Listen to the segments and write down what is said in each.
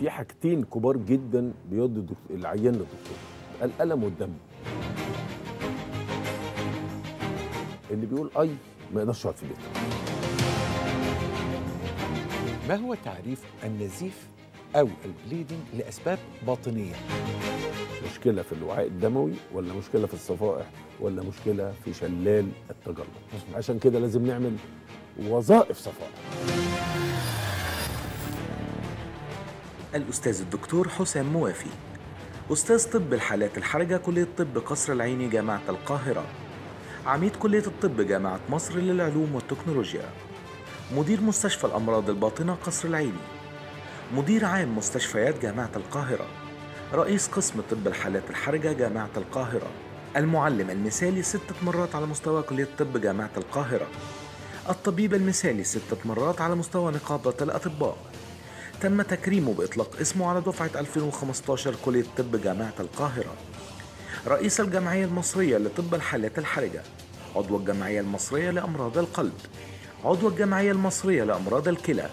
في حاجتين كبار جدا بيدوا العيان للدكتور الالم والدم اللي بيقول اي ما يقدرش يقعد في البيت ما هو تعريف النزيف او البليدنج لاسباب باطنيه مشكله في الوعاء الدموي ولا مشكله في الصفائح ولا مشكله في شلال التجلط عشان كده لازم نعمل وظائف صفائح الأستاذ الدكتور حسام موافي أستاذ طب الحالات الحرجة كلية طب قصر العيني جامعة القاهرة عميد كلية الطب جامعة مصر للعلوم والتكنولوجيا مدير مستشفى الأمراض الباطنة قصر العيني مدير عام مستشفيات جامعة القاهرة رئيس قسم طب الحالات الحرجة جامعة القاهرة المعلم المثالي ستة مرات على مستوى كلية طب جامعة القاهرة الطبيب المثالي ستة مرات على مستوى نقابة الأطباء تم تكريمه بإطلاق اسمه على دفعة 2015 كلية طب جامعة القاهرة رئيس الجمعية المصرية لطب الحالات الحرجة عضو الجمعية المصرية لأمراض القلب عضو الجمعية المصرية لأمراض الكلى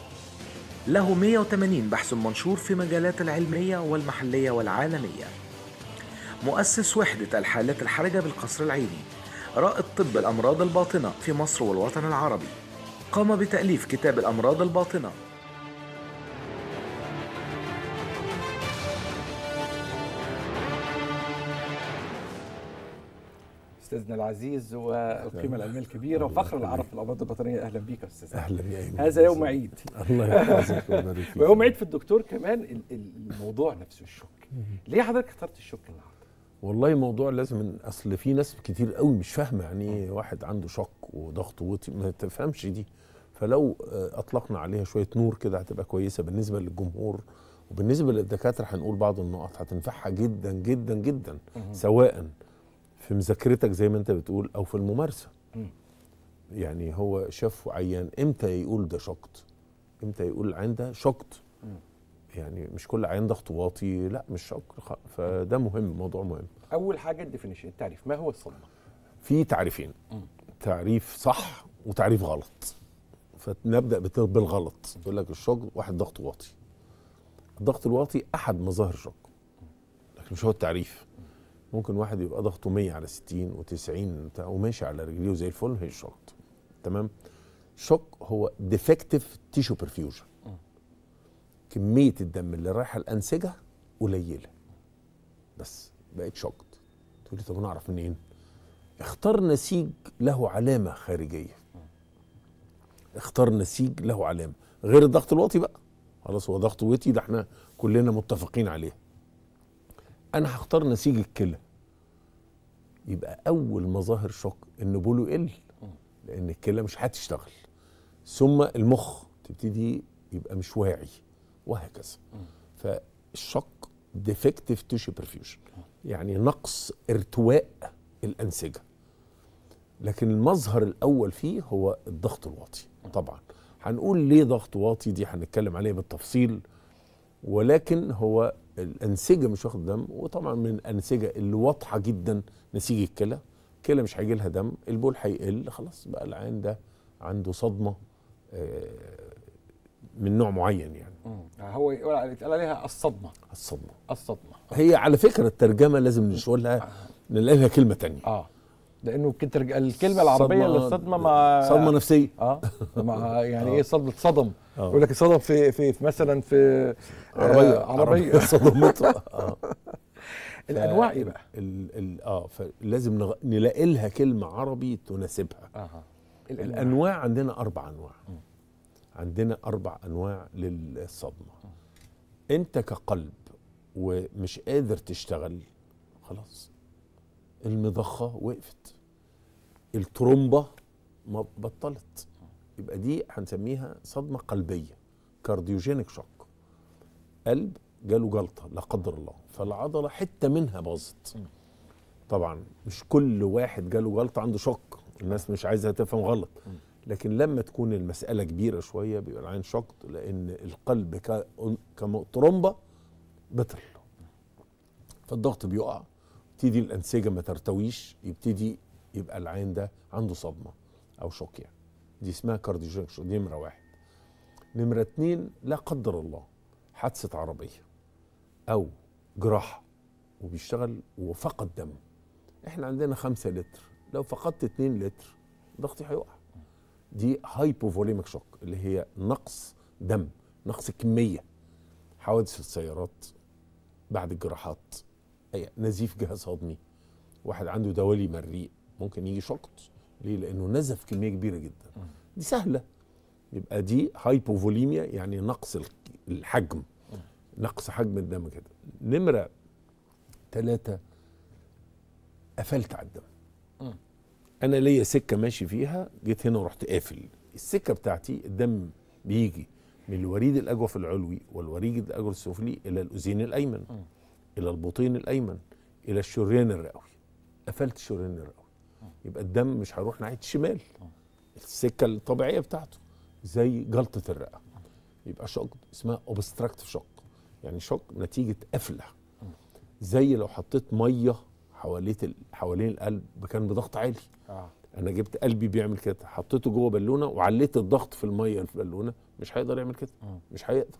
له 180 بحث منشور في مجالات العلمية والمحلية والعالمية مؤسس وحدة الحالات الحرجة بالقصر العيني رائد طب الأمراض الباطنة في مصر والوطن العربي قام بتأليف كتاب الأمراض الباطنة استاذنا العزيز والقيمه العلميه الكبيره وفخر العرب في الاوماد الوطنيه اهلا بيك يا استاذ اهلا بيك هذا يوم عيد الله يحفظك ويبارك ويوم عيد في الدكتور كمان الموضوع نفسه الشك ليه حضرتك اخترت الشك النهارده؟ والله موضوع لازم اصل في ناس كتير قوي مش فاهمه يعني ايه واحد عنده شك وضغط وطي ما تفهمش دي فلو آه، اطلقنا عليها شويه نور كده هتبقى كويسه بالنسبه للجمهور وبالنسبه للدكاتره هنقول بعض النقط هتنفعها جدا جدا جدا سواء في مذاكرتك زي ما انت بتقول او في الممارسه يعني هو شاف عيان امتى يقول ده شقط امتى يقول عنده شقط يعني مش كل عين ضغط واطي لا مش شقط فده مهم موضوع مهم اول حاجه الديفينيشن التعريف ما هو الصدمه في تعريفين تعريف صح وتعريف غلط فنبدا بالغلط يقول لك الشجر واحد ضغط واطي الضغط الواطي احد مظاهر الشجر لكن مش هو التعريف ممكن واحد يبقى ضغطه 100 على 60 و90 وماشي على رجليه زي الفل هي الشنط تمام شوك هو ديفكتيف تيشو برفيوجن كميه الدم اللي رايحه الانسجه قليله بس بقت شوك تقول لي طب نعرف منين اختار نسيج له علامه خارجيه اختار نسيج له علامه غير الضغط الوطي بقى خلاص هو ضغط وطي ده احنا كلنا متفقين عليه انا هختار نسيج الكلى يبقى اول مظاهر شق ان بوله يقل لان الكلى مش هتشتغل ثم المخ تبتدي يبقى مش واعي وهكذا فالشق ديفكتيف تيشو برفيوجن يعني نقص ارتواء الانسجه لكن المظهر الاول فيه هو الضغط الواطي طبعا هنقول ليه ضغط واطي دي هنتكلم عليه بالتفصيل ولكن هو الانسجه مش واخد دم وطبعا من الانسجه اللي واضحه جدا نسيج الكلى الكلى مش هيجي لها دم البول هيقل خلاص بقى العين ده عنده صدمه آه، من نوع معين يعني, يعني هو يتقال عليها الصدمه الصدمه الصدمه هي على فكره الترجمه لازم نشولها آه. نلاقي لها كلمه تانية اه لانه كتر الكلمه العربيه صدمة للصدمه ما صدمه نفسيه اه مع يعني ايه صدمه صدم آه. يقول لك صدم في في مثلا في آه، عربيه عربيه صدمته آه. الانواع ايه بقى؟ ال اه فلازم نلاقي لها كلمه عربي تناسبها آه. الانواع, عندنا اربع انواع عندنا اربع انواع للصدمه انت كقلب ومش قادر تشتغل خلاص المضخه وقفت الترومبه ما بطلت يبقى دي هنسميها صدمه قلبيه كارديوجينيك شوك قلب جاله جلطه لا قدر الله فالعضله حته منها باظت طبعا مش كل واحد جاله جلطه عنده شوك الناس مش عايزه تفهم غلط لكن لما تكون المساله كبيره شويه بيبقى العين شوك لان القلب كترومبه بطل فالضغط بيقع تبتدي الانسجه ما ترتويش يبتدي يبقى العين ده عنده صدمه او شوك يعني دي اسمها كارديوجنكشن دي نمره واحد نمره اتنين لا قدر الله حادثه عربيه او جراحه وبيشتغل وفقد دم احنا عندنا خمسة لتر لو فقدت اتنين لتر ضغطي هيقع دي هايبوفوليميك شوك اللي هي نقص دم نقص كميه حوادث السيارات بعد الجراحات نزيف جهاز هضمي واحد عنده دوالي مريء ممكن يجي شقط ليه لانه نزف كميه كبيره جدا دي سهله يبقى دي هايبوفوليميا يعني نقص الحجم نقص حجم الدم كده نمره ثلاثة قفلت على الدم انا ليا سكه ماشي فيها جيت هنا ورحت قافل السكه بتاعتي الدم بيجي من الوريد الاجوف العلوي والوريد الاجوف السفلي الى الاذين الايمن م. الى البطين الايمن الى الشريان الرئوي قفلت الشريان الرئوي يبقى الدم مش هيروح ناحيه الشمال السكه الطبيعيه بتاعته زي جلطه الرئه يبقى شق اسمها اوبستراكت شق يعني شق نتيجه قفله زي لو حطيت ميه حواليت ال... حوالين القلب كان بضغط عالي آه. انا جبت قلبي بيعمل كده حطيته جوه بالونه وعليت الضغط في الميه في البالونه مش هيقدر يعمل كده مش هيقدر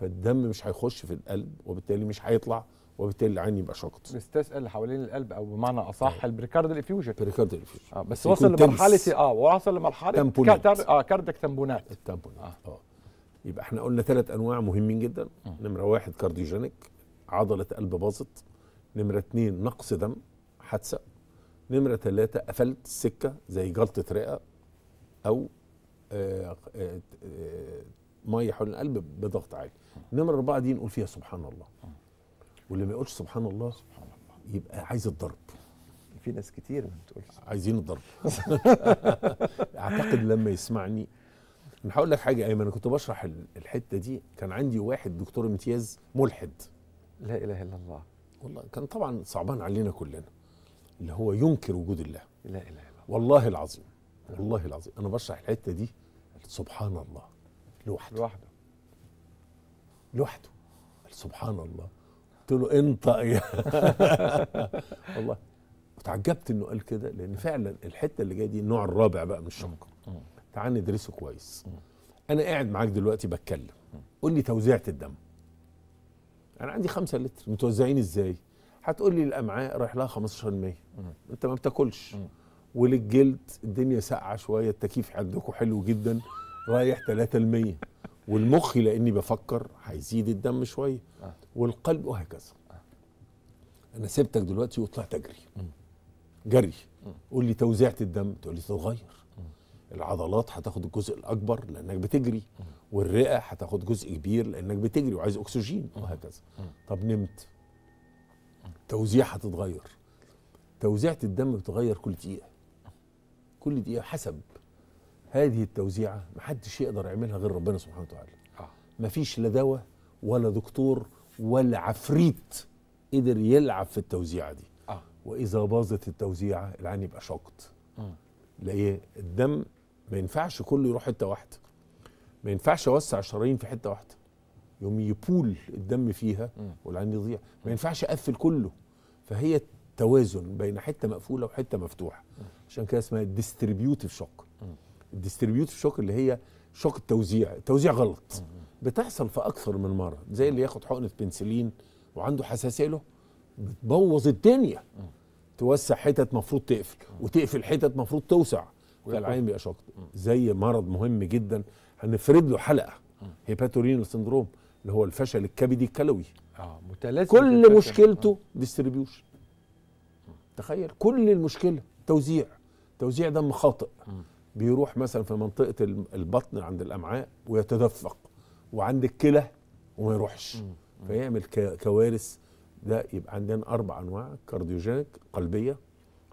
فالدم مش هيخش في القلب وبالتالي مش هيطلع وبالتالي العين يبقى شاقط بيستثقل حوالين القلب او بمعنى اصح طيب. البريكارد الافيوجن بريكارد الافيوجن آه بس وصل لمرحله إيه؟ اه وصل لمرحله تمبونات اه كاردك تمبونات التمبونات اه, آه. يبقى احنا قلنا ثلاث انواع مهمين جدا نمره واحد كارديوجينيك عضله قلب باظت نمره اثنين نقص دم حادثه نمره ثلاثه قفلت السكه زي جلطه رئه او آه آه آه ميه حول القلب بضغط عالي نمره اربعه دي نقول فيها سبحان الله واللي ما يقولش سبحان الله سبحان الله يبقى عايز الضرب في ناس كتير ما بتقولش عايزين الضرب اعتقد لما يسمعني انا هقول لك حاجه ايمن انا كنت بشرح الحته دي كان عندي واحد دكتور امتياز ملحد لا اله الا الله والله كان طبعا صعبان علينا كلنا اللي هو ينكر وجود الله لا اله الا الله والله العظيم والله العظيم انا بشرح الحته دي سبحان الله لوحده لوحده لوحده سبحان الله قلت له انطق يا والله وتعجبت انه قال كده لان فعلا الحته اللي جايه دي النوع الرابع بقى من الشنقه تعال ندرسه كويس انا قاعد معاك دلوقتي بتكلم قول لي توزيعه الدم انا عندي 5 لتر متوزعين ازاي هتقول لي الامعاء رايح لها 15% انت ما بتاكلش وللجلد الدنيا ساقعه شويه التكييف عندكم حلو جدا رايح 3% والمخ لاني بفكر هيزيد الدم شويه آه. والقلب وهكذا آه. انا سبتك دلوقتي وطلعت اجري جري قول لي توزيعه الدم تقول لي تتغير العضلات هتاخد الجزء الاكبر لانك بتجري والرئه هتاخد جزء كبير لانك بتجري وعايز اكسجين وهكذا طب نمت توزيع هتتغير توزيعه الدم بتتغير كل دقيقه كل دقيقه حسب هذه التوزيعه محدش يقدر يعملها غير ربنا سبحانه وتعالى آه. مفيش لا دواء ولا دكتور ولا عفريت قدر يلعب في التوزيعه دي آه. واذا باظت التوزيعه العين يبقى شقط آه. لإيه؟ الدم ما ينفعش كله يروح حته واحده ما ينفعش اوسع الشرايين في حته واحده يوم يبول الدم فيها والعين يضيع ما ينفعش اقفل كله فهي توازن بين حته مقفوله وحته مفتوحه عشان كده اسمها الديستريبيوتيف شوك الديستريبيوت شوك اللي هي شوك التوزيع التوزيع غلط بتحصل في اكثر من مره زي اللي ياخد حقنه بنسلين وعنده حساسيه له بتبوظ الدنيا توسع حتت مفروض تقفل وتقفل حتت مفروض توسع فالعين بيبقى شوك زي مرض مهم جدا هنفرد له حلقه هيباتورينال سندروم اللي هو الفشل الكبدي الكلوي اه كل مشكلته ديستريبيوشن آه. تخيل كل المشكله توزيع توزيع دم خاطئ بيروح مثلا في منطقه البطن عند الامعاء ويتدفق وعند الكلى وما يروحش فيعمل كوارث ده يبقى عندنا اربع انواع كارديوجينيك قلبيه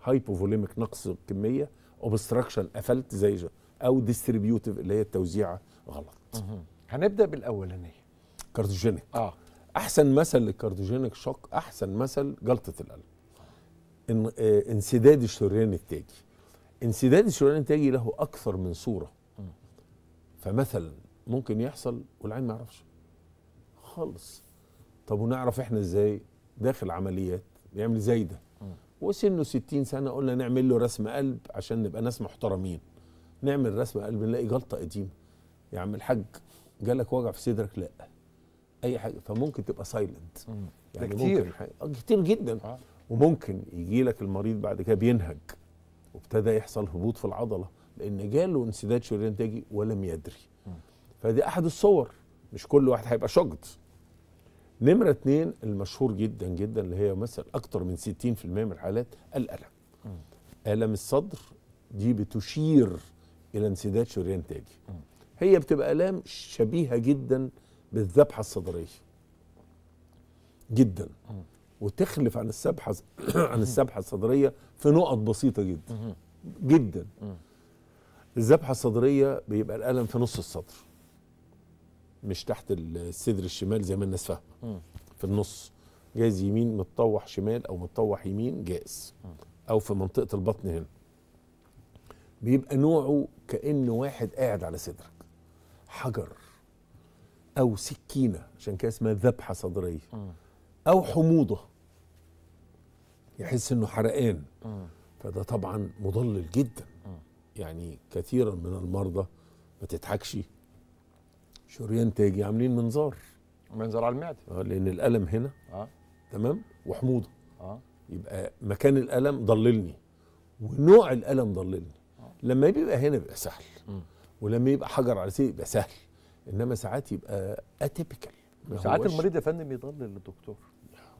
هايبوفوليميك نقص كميه اوبستراكشن قفلت زي او ديستريبيوتيف اللي هي التوزيع غلط هنبدا بالاولانيه كارديوجينيك اه احسن مثل للكارديوجينيك شوك احسن مثل جلطه القلب آه، انسداد الشريان التاجي انسداد الشريان الانتاجي له اكثر من صوره فمثلا ممكن يحصل والعين ما يعرفش خالص طب ونعرف احنا ازاي داخل عمليات بيعمل زي ده وسنه 60 سنه قلنا نعمل له رسم قلب عشان نبقى ناس محترمين نعمل رسم قلب نلاقي جلطه قديمه يا يعني عم الحاج جالك وجع في صدرك لا اي حاجه فممكن تبقى سايلنت يعني كتير ممكن آه، كتير جدا آه. وممكن يجي لك المريض بعد كده بينهج وابتدى يحصل هبوط في العضله لان جاله انسداد شريان تاجي ولم يدري فدي احد الصور مش كل واحد هيبقى شجد نمرة اتنين المشهور جدا جدا اللي هي مثل أكتر من 60% من الحالات الألم ألم الصدر دي بتشير إلى انسداد شريان تاجي هي بتبقى ألام شبيهة جدا بالذبحة الصدرية جدا وتخلف عن السبحه عن السبحه الصدريه في نقط بسيطه جدا جدا الذبحه الصدريه بيبقى الالم في نص الصدر مش تحت الصدر الشمال زي ما الناس فاهمه في النص جايز يمين متطوح شمال او متطوح يمين جائز او في منطقه البطن هنا بيبقى نوعه كان واحد قاعد على صدرك حجر او سكينه عشان كده اسمها ذبحه صدريه او حموضه يحس انه حرقان آه. فده طبعا مضلل جدا آه. يعني كثيرا من المرضى ما تضحكش شريان تاجي عاملين منظار منظار على المعده اه لان الالم هنا اه تمام وحموضه اه يبقى مكان الالم ضللني ونوع الالم ضللني آه. لما بيبقى هنا بيبقى سهل م. ولما يبقى حجر على سيد يبقى سهل انما ساعات يبقى اتيبيكال ساعات المريض يا فندم يضلل الدكتور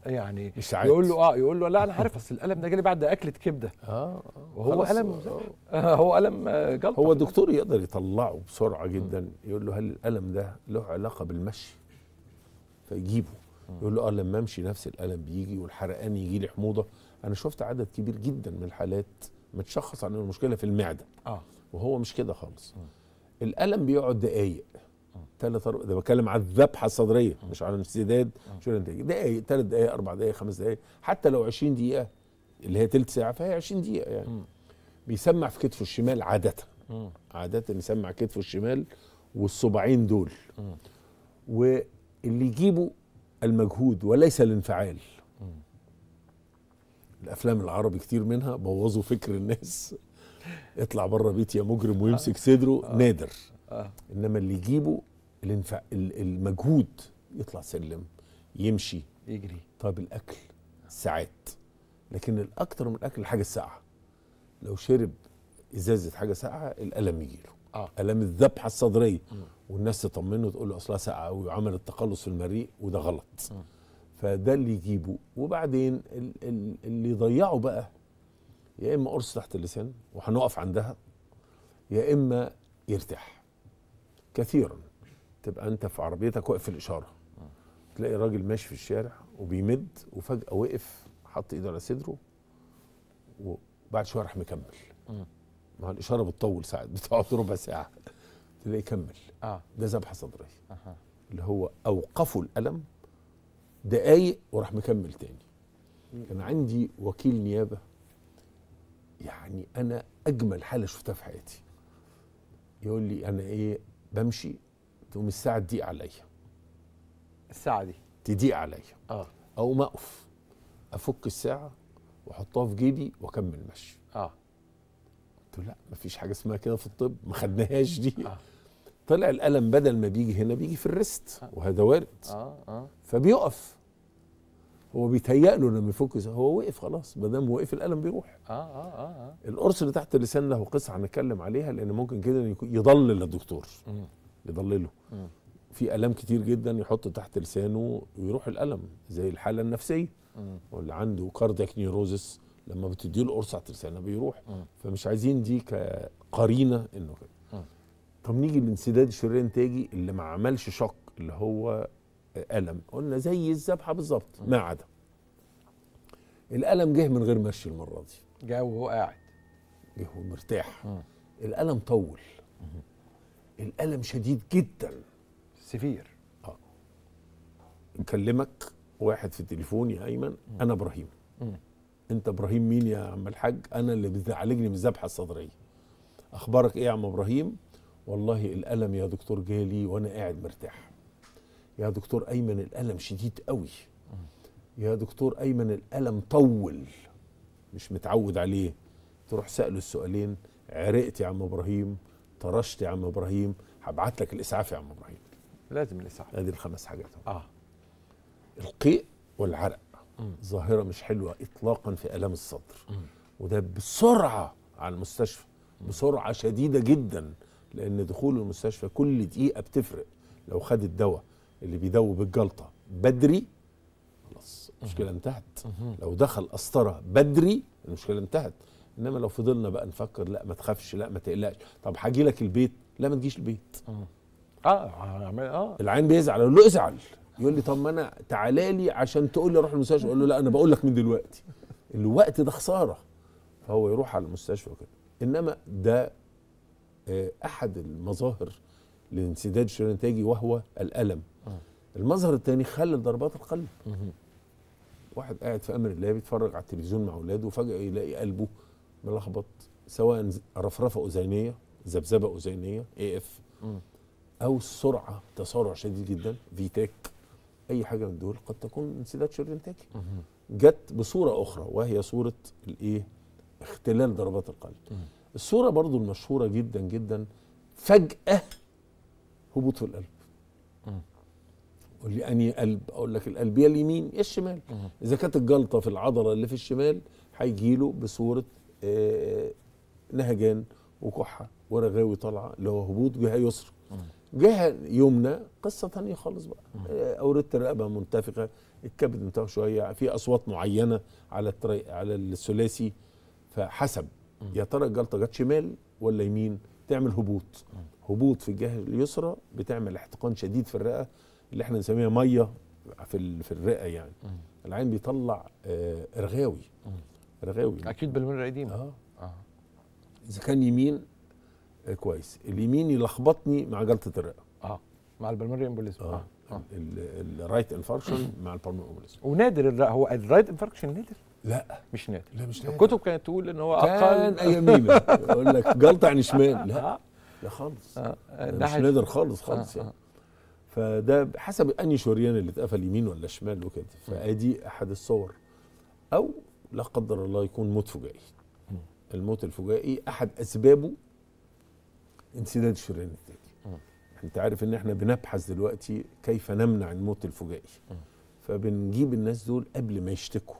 يعني يساعد. يقول له اه يقول له لا انا عارف اصل الالم ده جالي بعد اكله كبده اه, آه. وهو الم آه. آه هو الم آه، جلطه هو الدكتور يقدر يطلعه بسرعه جدا م. يقول له هل الالم ده له علاقه بالمشي فيجيبه يقول له اه لما امشي نفس الالم بيجي والحرقان يجي لي حموضه انا شفت عدد كبير جدا من الحالات متشخص عن المشكله في المعده اه وهو مش كده خالص م. الالم بيقعد دقايق ثلاث أربع ده بتكلم على الذبحه الصدريه مش على الاستداد مش الانتاج دقايق ثلاث دقايق اربع دقايق خمس دقايق حتى لو 20 دقيقه اللي هي ثلث ساعه فهي 20 دقيقه يعني بيسمع في كتفه الشمال عاده عاده يسمع كتفه الشمال والصباعين دول واللي يجيبه المجهود وليس الانفعال الافلام العربي كتير منها بوظوا فكر الناس اطلع بره بيتي يا مجرم ويمسك صدره آه. نادر آه. انما اللي يجيبه الانف... المجهود يطلع سلم يمشي يجري طيب الاكل ساعات لكن الاكثر من الاكل حاجه الساقعه لو شرب ازازه حاجه ساقعه الالم يجيله آه. الم الذبحه الصدريه والناس تطمنه وتقول له اصلها ساقعه وعمل التقلص في المريء وده غلط م. فده اللي يجيبه وبعدين اللي يضيعه بقى يا اما قرص تحت اللسان وهنقف عندها يا اما يرتاح كثيرا تبقى انت في عربيتك واقف في الاشاره تلاقي راجل ماشي في الشارع وبيمد وفجاه وقف حط ايده على صدره وبعد شويه راح مكمل ما الاشاره بتطول ساعات بتقعد ربع ساعه تلاقيه كمل اه ده ذبحه صدريه آه. اللي هو اوقفوا الالم دقايق وراح مكمل تاني كان عندي وكيل نيابه يعني انا اجمل حاله شفتها في حياتي يقول لي انا ايه بمشي تقوم الساعه تضيق عليا الساعه دي تضيق عليا اه اقوم اقف افك الساعه واحطها في جيبي واكمل مشي اه قلت له لا مفيش حاجه اسمها كده في الطب ما خدناهاش دي آه. طلع الالم بدل ما بيجي هنا بيجي في الريست آه. وهذا وارد آه. آه. فبيقف هو بيتهيأ له لما يفك هو وقف خلاص ما دام وقف القلم بيروح اه اه اه, آه. القرص اللي تحت اللسان له قصه هنتكلم عليها لان ممكن كده يضلل الدكتور يضلله في الام كتير جدا يحط تحت لسانه ويروح الالم زي الحاله النفسيه واللي عنده كاردياك نيروزس لما بتدي له قرص تحت لسانه بيروح فمش عايزين دي كقرينه انه كده طب نيجي لانسداد الشريان تاجي اللي ما عملش شق اللي هو الم قلنا زي الذبحه بالظبط ما عدا الالم جه من غير مشي المره دي جه وهو قاعد جه ومرتاح الالم طول الالم شديد جدا سفير اه نكلمك واحد في التليفون يا ايمن انا ابراهيم انت ابراهيم مين يا عم الحاج انا اللي بتعالجني من الذبحه الصدريه اخبارك ايه يا عم ابراهيم والله الالم يا دكتور جالي وانا قاعد مرتاح يا دكتور ايمن الالم شديد قوي يا دكتور ايمن الالم طول مش متعود عليه تروح ساله السؤالين عرقت يا عم ابراهيم طرشت يا عم ابراهيم هبعت لك الاسعاف يا عم ابراهيم لازم الاسعاف ادي الخمس حاجات اه القيء والعرق ظاهره مش حلوه اطلاقا في الام الصدر م. وده بسرعه على المستشفى بسرعه شديده جدا لان دخول المستشفى كل دقيقه بتفرق لو خد الدواء اللي بيدوب الجلطه بدري خلاص المشكله انتهت لو دخل قسطره بدري المشكله انتهت انما لو فضلنا بقى نفكر لا ما تخافش لا ما تقلقش طب هاجي لك البيت لا ما تجيش البيت اه اه العين بيزعل اقول له ازعل يقول لي طب ما انا تعالى لي عشان تقول لي اروح المستشفى اقول له لا انا بقول لك من دلوقتي الوقت ده خساره فهو يروح على المستشفى وكده انما ده آه، احد المظاهر لانسداد الشريان التاجي وهو الألم آه. المظهر الثاني خلل ضربات القلب واحد قاعد في أمر الله بيتفرج على التلفزيون مع أولاده وفجأة يلاقي قلبه ملخبط سواء رفرفة أذينية ذبذبة أذينية اي اف أو السرعة تسارع شديد جدا في تاك e أي حاجة من دول قد تكون انسداد شريان انتاجي جت بصورة أخرى وهي صورة الإيه اختلال ضربات القلب الصورة برضو المشهورة جدا جدا فجأة هبوط في القلب قول لي انهي قلب اقول لك القلب يا اليمين يا الشمال اذا كانت الجلطه في العضله اللي في الشمال هيجي له بصوره آه، نهجان وكحه ورغاوي طالعه اللي هو هبوط جهه يسرى جهه يمنى قصه ثانيه خالص بقى آه، اوردت الرقبه منتفخه الكبد بتاعه شويه في اصوات معينه على على الثلاثي فحسب يا ترى الجلطه جت شمال ولا يمين تعمل هبوط هبوط في الجهه اليسرى بتعمل احتقان شديد في الرئه اللي احنا بنسميها ميه في في الرئه يعني مم. العين بيطلع آه رغاوي مم. رغاوي اكيد بالمرة القديمه آه. اه اذا آه. كان يمين آه كويس اليمين يلخبطني مع جلطه الرئه اه مع البلمري امبوليزم اه, آه. آه. الرايت انفاركشن مع البلمري امبوليزم ونادر هو الرايت انفاركشن نادر لا مش نادر لا مش نادر الكتب كانت تقول ان هو اقل كان ايام يقول لك جلطه عن شمال لا آه. لا خالص آه. آه، مش نادر خالص خالص آه. يعني آه. فده حسب انهي شريان اللي اتقفل يمين ولا شمال وكده فادي احد الصور او لا قدر الله يكون موت فجائي الموت الفجائي احد اسبابه انسداد الشريان التالي انت عارف ان احنا بنبحث دلوقتي كيف نمنع الموت الفجائي فبنجيب الناس دول قبل ما يشتكوا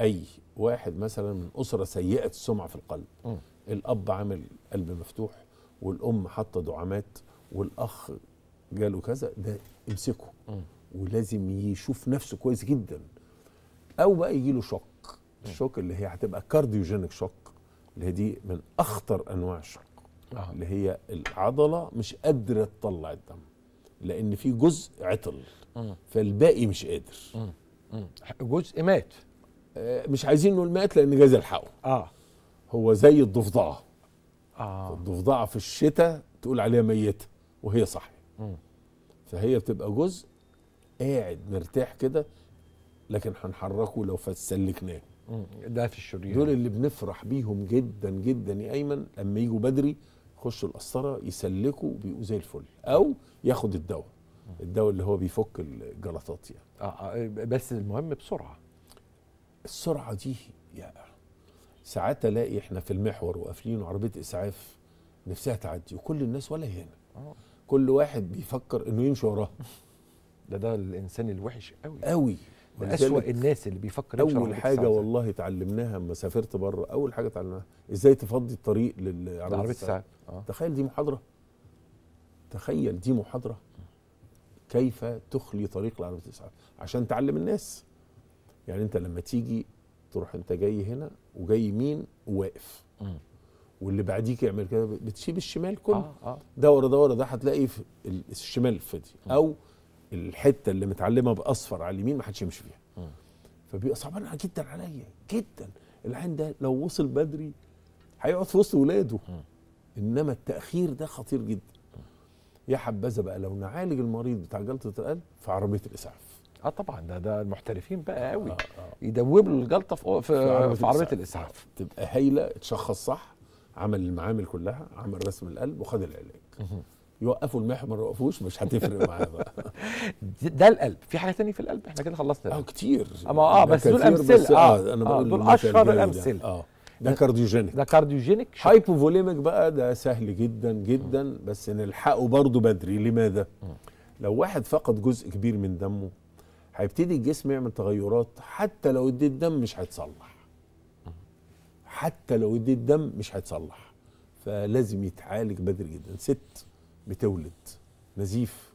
اي واحد مثلا من اسره سيئه السمعه في القلب الاب عامل قلب مفتوح والام حاطه دعامات والاخ جاله كذا ده امسكه ولازم يشوف نفسه كويس جدا او بقى يجي له شوك الشوك اللي هي هتبقى كارديوجينيك شوك اللي هي دي من اخطر انواع الشوك آه. اللي هي العضله مش قادره تطلع الدم لان في جزء عطل فالباقي مش قادر جزء مات آه، مش عايزين نقول مات لان جايز الحقه اه هو زي الضفدعه آه. الضفدعه في الشتاء تقول عليها ميته وهي صاحيه فهي بتبقى جزء قاعد مرتاح كده لكن هنحركه لو فسلكناه ده في الشريان دول اللي بنفرح بيهم جدا جدا يا ايمن لما يجوا بدري يخشوا القسطره يسلكوا بيبقوا زي الفل او ياخد الدواء الدواء اللي هو بيفك الجلطات يعني آه،, اه بس المهم بسرعه السرعه دي يعني ساعات الاقي احنا في المحور وقافلين وعربيه اسعاف نفسها تعدي وكل الناس ولا يهمها آه. كل واحد بيفكر انه يمشي وراها ده ده الانسان الوحش قوي قوي من اسوء الناس اللي بيفكر يمشي اول حاجه والله اتعلمناها لما سافرت بره اول حاجه اتعلمناها ازاي تفضي الطريق للعربيه الساعه آه. تخيل دي محاضره تخيل دي محاضره كيف تخلي طريق لعربيه الاسعاف عشان تعلم الناس يعني انت لما تيجي تروح انت جاي هنا وجاي يمين وواقف واللي بعديك يعمل كده بتسيب الشمال كله آه آه. ده ورا ده ورا ده هتلاقي في الشمال فاضي او الحته اللي متعلمه باصفر على اليمين ما حدش يمشي فيها فبيبقى صعبان جدا عليا جدا العين ده لو وصل بدري هيقعد في وسط ولاده انما التاخير ده خطير جدا يا حبذا بقى لو نعالج المريض بتاع جلطه القلب في عربيه الاسعاف اه طبعا ده ده المحترفين بقى آه، قوي آه آه. يدوب له الجلطه في في, عربية في عربيه الاسعاف تبقى هايله اتشخص صح عمل المعامل كلها عمل رسم القلب وخد العلاج يوقفوا المحور ما يوقفوش مش هتفرق معاه بقى ده القلب في حاجه تانية في القلب احنا كده خلصنا اه كتير اما اه بس دول امثله آه،, اه انا آه، بقول دول اشهر الامثله اه ده كارديوجينيك ده كارديوجينيك هايبوفوليميك بقى ده سهل جدا جدا بس نلحقه برضه بدري لماذا؟ لو واحد فقد جزء كبير من دمه هيبتدي الجسم يعمل تغيرات حتى لو اديت دم مش هيتصلح حتى لو اديت دم مش هيتصلح فلازم يتعالج بدري جدا ست بتولد نزيف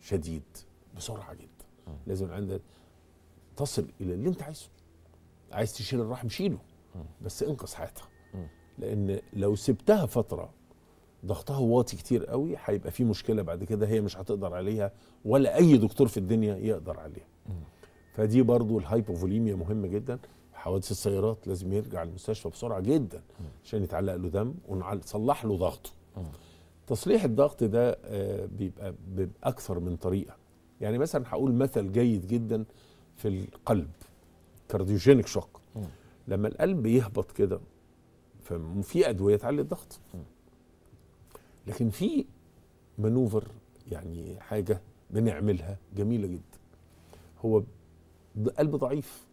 شديد بسرعه جدا لازم عندها تصل الى اللي انت عايزه عايز تشيل الرحم شيله بس انقذ حياتها لان لو سبتها فتره ضغطها واطي كتير قوي هيبقى في مشكله بعد كده هي مش هتقدر عليها ولا اي دكتور في الدنيا يقدر عليها فدي برضو الهايبوفوليميا مهمه جدا حوادث السيارات لازم يرجع المستشفى بسرعه جدا عشان يتعلق له دم ونصلح له ضغطه تصليح الضغط ده آه، بيبقى باكثر من طريقه يعني مثلا هقول مثل جيد جدا في القلب كارديوجينيك شوك لما القلب يهبط كده ففي ادويه تعلي الضغط لكن في مانوفر يعني حاجه بنعملها جميله جدا هو قلب ضعيف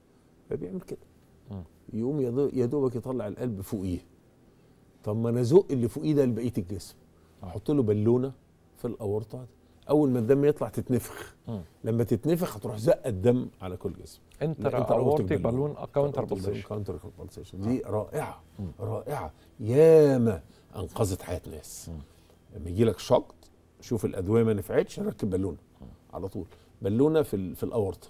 فبيعمل كده يقوم يا دوبك يطلع القلب فوقيه طب ما انا ازق اللي فوقيه ده لبقيه الجسم آه. احط له بالونه في الاورطه اول ما الدم يطلع تتنفخ لما تتنفخ هتروح زقه الدم على كل جسم انتر انت بالون كاونتر بالسيشن كاونتر بالسيشن دي آه. رائعه رائعه ياما انقذت حياه ناس لما يجي لك شقط شوف الادويه ما نفعتش ركب بالونه على طول بالونه في في الاورطه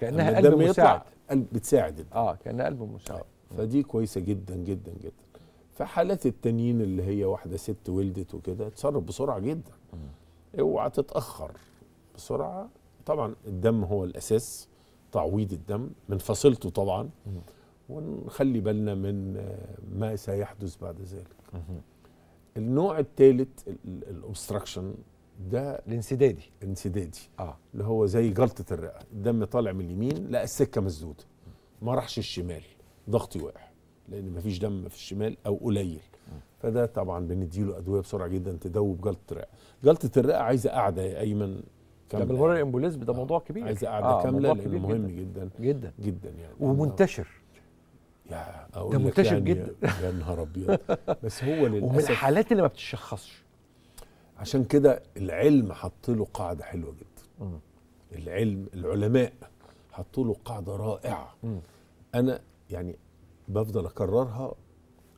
كانها قلب مساعد قلب بتساعد اه كانها قلب مساعد آه. فدي كويسه جدا جدا جدا في حالات التانيين اللي هي واحده ست ولدت وكده اتصرف بسرعه جدا اوعى تتاخر بسرعه طبعا الدم هو الاساس تعويض الدم من فصيلته طبعا ونخلي بالنا من ما سيحدث بعد ذلك النوع الثالث الاوبستراكشن ده الانسدادي انسدادي اه اللي هو زي جلطه الرئه الدم طالع من اليمين لا السكه مسدوده ما راحش الشمال ضغطي واقع لان مفيش دم في الشمال او قليل فده طبعا بنديله ادويه بسرعه جدا تدوب جلطه الرئه جلطه الرئه عايزه قاعده يا ايمن كامله ده بالهرر امبوليزم ده موضوع كبير عايزه قاعده آه كامله لانه مهم جدا جدا جدا يعني ومنتشر يا يعني أقول ده منتشر يعني جدا يا نهار ابيض بس هو للاسف ومن الحالات اللي ما بتشخصش عشان كده العلم حط له قاعده حلوه جدا م. العلم العلماء حطوا له قاعده رائعه م. انا يعني بفضل اكررها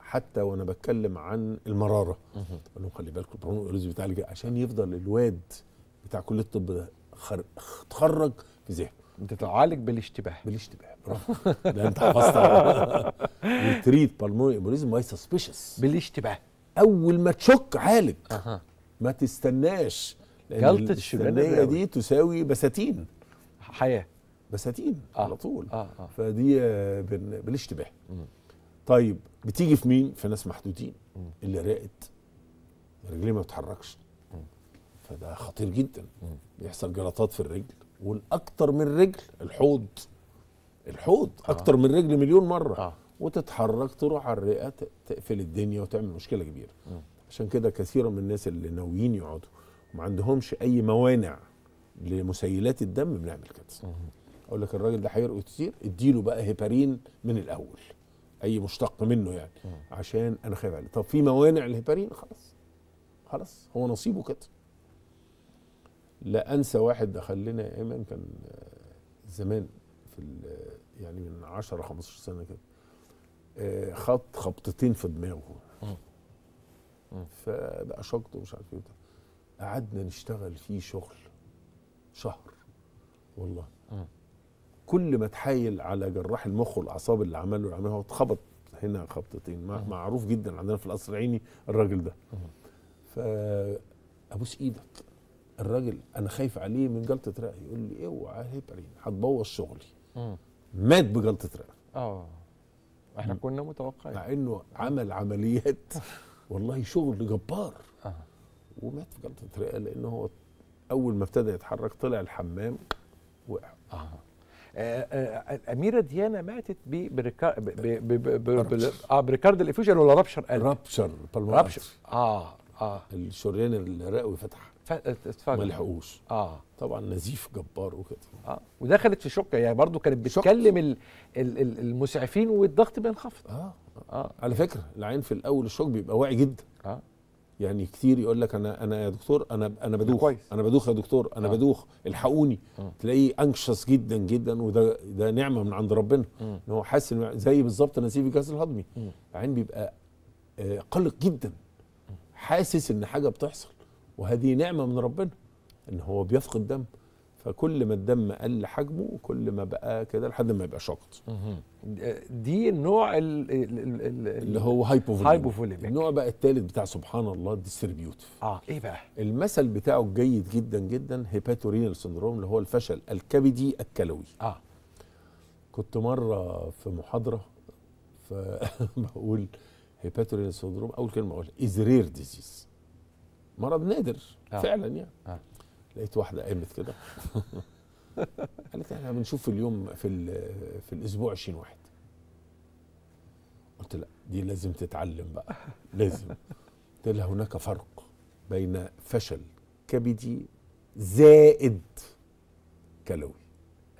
حتى وانا بتكلم عن المراره اقول لهم خلي بالكم البرونو بتاع عشان يفضل الواد بتاع كليه الطب ده تخرج في ذهنه انت تعالج بالاشتباه بالاشتباه برافو ده انت حفظت تريت بالمونري امبوليزم واي سسبيشس بالاشتباه اول ما تشك عالج ما تستناش جلطة الشبانية دي تساوي بساتين حياة بساتين آه. على طول آه. آه. فدي بالاشتباه طيب بتيجي في مين؟ في ناس محدودين م. اللي راقت رجليه ما بتتحركش فده خطير جدا م. بيحصل جلطات في الرجل والاكتر من رجل الحوض الحوض آه. اكتر من رجل مليون مره آه. وتتحرك تروح على الرئه تقفل الدنيا وتعمل مشكله كبيره م. عشان كده كثيرا من الناس اللي ناويين يقعدوا وما عندهمش اي موانع لمسيلات الدم بنعمل كده اقول لك الراجل ده هيرقد كتير اديله بقى هيبارين من الاول اي مشتق منه يعني م. عشان انا خايف عليه طب في موانع الهيبارين خلاص خلاص هو نصيبه كده لا انسى واحد دخل لنا يا ايمن كان آه، زمان في آه، يعني من 10 15 سنه كده آه، خط خبطتين في دماغه فبقى شقط ومش عارف ايه قعدنا نشتغل فيه شغل شهر والله كل ما تحايل على جراح المخ والاعصاب اللي عمله عمله هو اتخبط هنا خبطتين معروف جدا عندنا في القصر العيني الراجل ده فابوس ايدك الراجل انا خايف عليه من جلطه رئه يقول لي اوعى إيه هيبقى هتبوظ شغلي مم. مات بجلطه رئه اه احنا كنا متوقعين مع انه عمل عمليات والله شغل جبار آه. ومات في جلطه رئه لان هو اول ما ابتدى يتحرك طلع الحمام وقع آه. آه. آه. آه. اميره ديانا ماتت بريكارد اه بريكارد الافيوجن ولا رابشر قال رابشر رابشر اه اه الشريان الرقوي فتح ما لحقوش اه طبعا نزيف جبار وكده اه ودخلت في شقه يعني برضو كانت بتكلم ال ال المسعفين والضغط بينخفض آه. اه على فكره العين في الاول الشوك بيبقى واعي جدا اه يعني كتير يقول لك انا انا يا دكتور انا انا بدوخ كويس. انا بدوخ يا دكتور انا آه. بدوخ الحقوني آه. تلاقيه انكشس جدا جدا وده ده نعمه من عند ربنا آه. ان هو حاسس زي بالظبط نزيف الجهاز الهضمي آه. العين بيبقى آه قلق جدا آه. حاسس ان حاجه بتحصل وهذه نعمه من ربنا ان هو بيفقد دم فكل ما الدم قل حجمه كل ما بقى كده لحد ما يبقى شقط دي النوع الـ الـ الـ اللي هو هايبوفوليميك النوع بقى الثالث بتاع سبحان الله ديستريبيوتيف اه ايه بقى المثل بتاعه الجيد جدا جدا هيباتورينال سندروم اللي هو الفشل الكبدي الكلوي اه كنت مره في محاضره فبقول هيباتورينال سندروم اول كلمه اقولها رير ديزيز مرض نادر آه. فعلا يعني آه. لقيت واحده قامت كده قالت احنا بنشوف في اليوم في في الاسبوع 20 واحد قلت لا دي لازم تتعلم بقى لازم قلت لها هناك فرق بين فشل كبدي زائد كلوي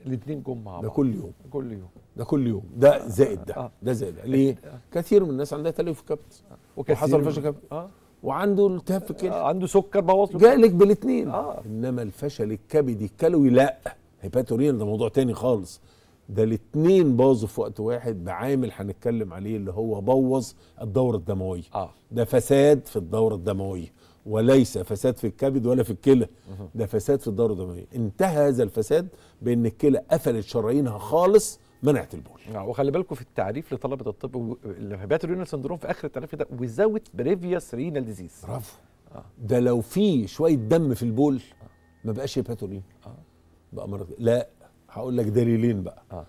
الاثنين جم مع بعض ده كل يوم كل يوم ده كل يوم ده زائد ده آه. ده زائد ده ليه؟ آه. كثير من الناس عندها تلف كبد آه. وحصل فشل كبد اه وعنده التهاب في الكلى عنده سكر بوظ جالك بالاثنين آه. انما الفشل الكبدي الكلوي لا هيباتورين ده موضوع تاني خالص ده الاثنين باظوا في وقت واحد بعامل هنتكلم عليه اللي هو بوظ الدوره الدمويه آه. ده فساد في الدوره الدمويه وليس فساد في الكبد ولا في الكلى ده فساد في الدوره الدمويه انتهى هذا الفساد بان الكلى قفلت شرايينها خالص منعت البول آه وخلي بالكم في التعريف لطلبه الطب الهباتو رينال سندروم في اخر التعريف ده وزاوت بريفيوس رينال ديزيز برافو آه. ده لو في شويه دم في البول ما بقاش هيباتورين آه. بقى مرض لا هقول لك دليلين بقى آه.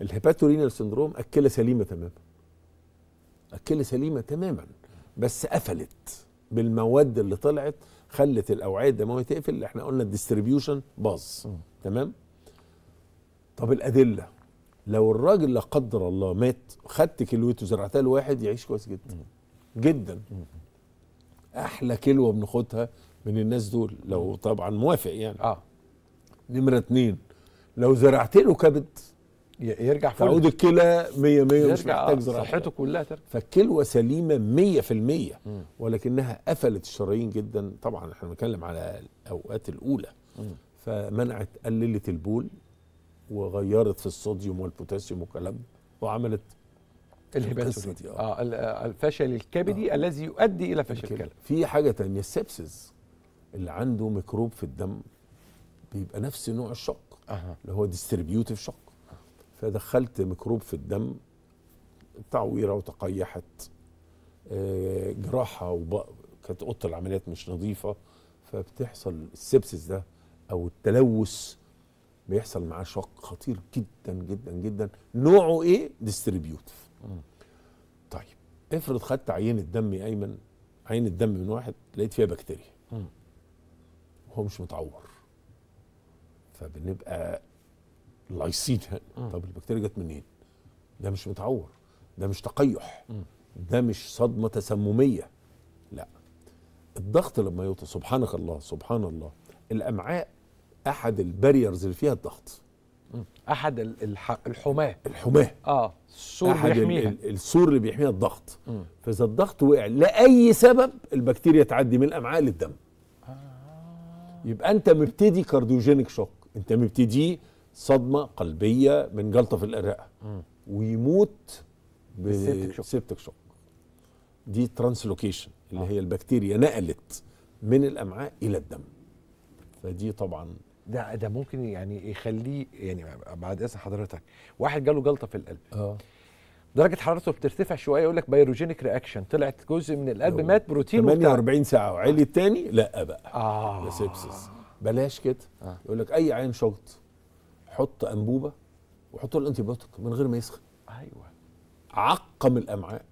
الهيباتورينال سندروم اكله سليمه تماما اكله سليمه تماما بس قفلت بالمواد اللي طلعت خلت الاوعيه الدمويه تقفل احنا قلنا الديستريبيوشن باظ تمام طب الادله لو الراجل لا قدر الله مات خدت كيلوته زرعتها لواحد يعيش كويس جدا جدا احلى كلوه بناخدها من الناس دول لو طبعا موافق يعني اه نمره اتنين لو زرعت له كبد يرجع فول تعود الكلى 100 100 مش محتاج آه، زراعه صحته كلها ترجع فالكلوه سليمه 100% ولكنها قفلت الشرايين جدا طبعا احنا بنتكلم على الاوقات الاولى مم. فمنعت قللت البول وغيرت في الصوديوم والبوتاسيوم والكلام وعملت الهباتوفيليا آه. آه،, اه الفشل الكبدي آه. الذي يؤدي الى فشل الكلى في حاجه تانية السبسس اللي عنده ميكروب في الدم بيبقى نفس نوع الشق آه. اللي هو ديستريبيوتيف شق فدخلت ميكروب في الدم تعويره وتقيحت آه، جراحه وكانت كانت اوضه العمليات مش نظيفه فبتحصل السبسس ده او التلوث بيحصل معاه شق خطير جدا جدا جدا نوعه ايه ديستريبيوتيف طيب افرض خدت عينه دم يا ايمن عين الدم من واحد لقيت فيها بكتيريا وهو مش متعور فبنبقى لايسين طب البكتيريا جت منين ده مش متعور ده مش تقيح ده مش صدمه تسمميه لا الضغط لما يوطى سبحانك الله سبحان الله الامعاء احد الباريرز اللي فيها الضغط احد الحماه الحماه اه السور أحد بيحميها السور اللي بيحميها الضغط فاذا الضغط وقع لاي سبب البكتيريا تعدي من الامعاء للدم آه. يبقى انت مبتدي كارديوجينيك شوك انت مبتدي صدمه قلبيه من جلطه في الرئه ويموت بسبتك شوك دي ترانسلوكيشن اللي آه. هي البكتيريا نقلت من الامعاء الى الدم فدي طبعا ده ده ممكن يعني يخليه يعني بعد اذن حضرتك واحد جاله جلطه في القلب اه درجه حرارته بترتفع شويه يقول لك بايروجينيك رياكشن طلعت جزء من القلب مات بروتين 48 ساعه وعلي آه. التاني لا بقى اه ده سيبسس بلاش كده آه. يقول لك اي عين شلط حط انبوبه وحط له الانتيبيوتيك من غير ما يسخن ايوه عقم الامعاء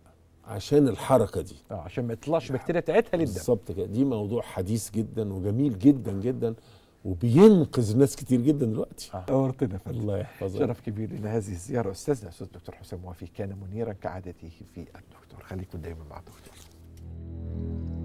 عشان الحركه دي اه عشان ما يطلعش بكتيريا بتاعتها للدم بالظبط كده دي موضوع حديث جدا وجميل جدا جدا وبينقذ ناس كتير جدا دلوقتي نورتنا آه. الله يحفظك شرف كبير لنا هذه الزياره استاذنا الاستاذ الدكتور حسام وافي كان منيرا كعادته في الدكتور خليكم دايما مع الدكتور